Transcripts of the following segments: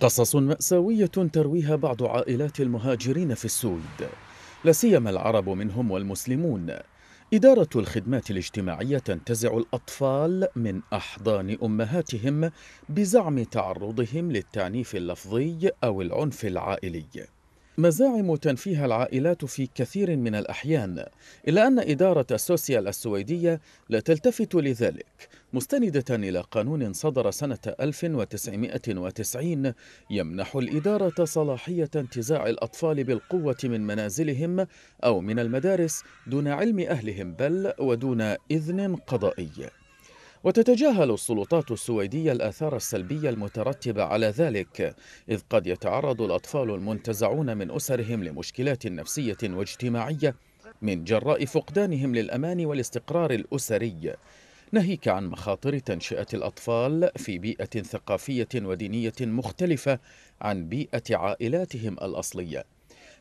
قصص مأساوية ترويها بعض عائلات المهاجرين في السويد لا سيما العرب منهم والمسلمون إدارة الخدمات الاجتماعية تنتزع الأطفال من أحضان أمهاتهم بزعم تعرضهم للتعنيف اللفظي أو العنف العائلي مزاعم تنفيها العائلات في كثير من الأحيان إلا أن إدارة السوسيال السويدية لا تلتفت لذلك مستندة إلى قانون صدر سنة 1990 يمنح الإدارة صلاحية انتزاع الأطفال بالقوة من منازلهم أو من المدارس دون علم أهلهم بل ودون إذن قضائي وتتجاهل السلطات السويدية الآثار السلبية المترتبة على ذلك إذ قد يتعرض الأطفال المنتزعون من أسرهم لمشكلات نفسية واجتماعية من جراء فقدانهم للأمان والاستقرار الأسري ناهيك عن مخاطر تنشئة الأطفال في بيئة ثقافية ودينية مختلفة عن بيئة عائلاتهم الأصلية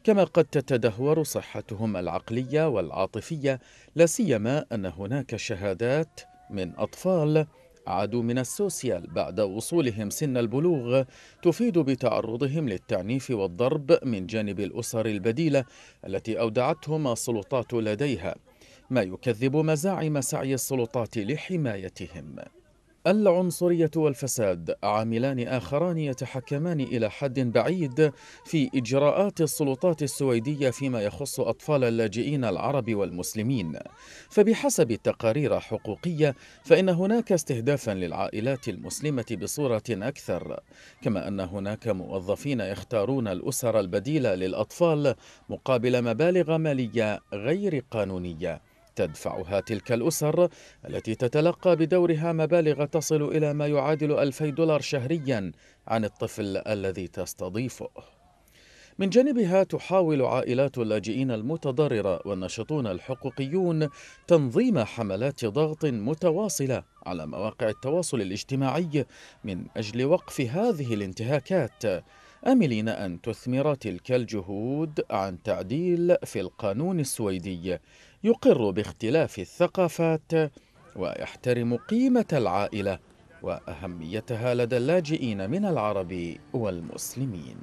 كما قد تتدهور صحتهم العقلية والعاطفية لا سيما أن هناك شهادات من أطفال عادوا من السوسيال بعد وصولهم سن البلوغ تفيد بتعرضهم للتعنيف والضرب من جانب الأسر البديلة التي أودعتهم السلطات لديها ما يكذب مزاعم سعي السلطات لحمايتهم العنصرية والفساد عاملان آخران يتحكمان إلى حد بعيد في إجراءات السلطات السويدية فيما يخص أطفال اللاجئين العرب والمسلمين فبحسب التقارير الحقوقية فإن هناك استهدافا للعائلات المسلمة بصورة أكثر كما أن هناك موظفين يختارون الأسر البديلة للأطفال مقابل مبالغ مالية غير قانونية تدفعها تلك الأسر التي تتلقى بدورها مبالغ تصل إلى ما يعادل 2000 دولار شهريا عن الطفل الذي تستضيفه من جانبها تحاول عائلات اللاجئين المتضررة والناشطون الحقوقيون تنظيم حملات ضغط متواصلة على مواقع التواصل الاجتماعي من أجل وقف هذه الانتهاكات آملين أن تثمر تلك الجهود عن تعديل في القانون السويدي يقر باختلاف الثقافات ويحترم قيمة العائلة وأهميتها لدى اللاجئين من العرب والمسلمين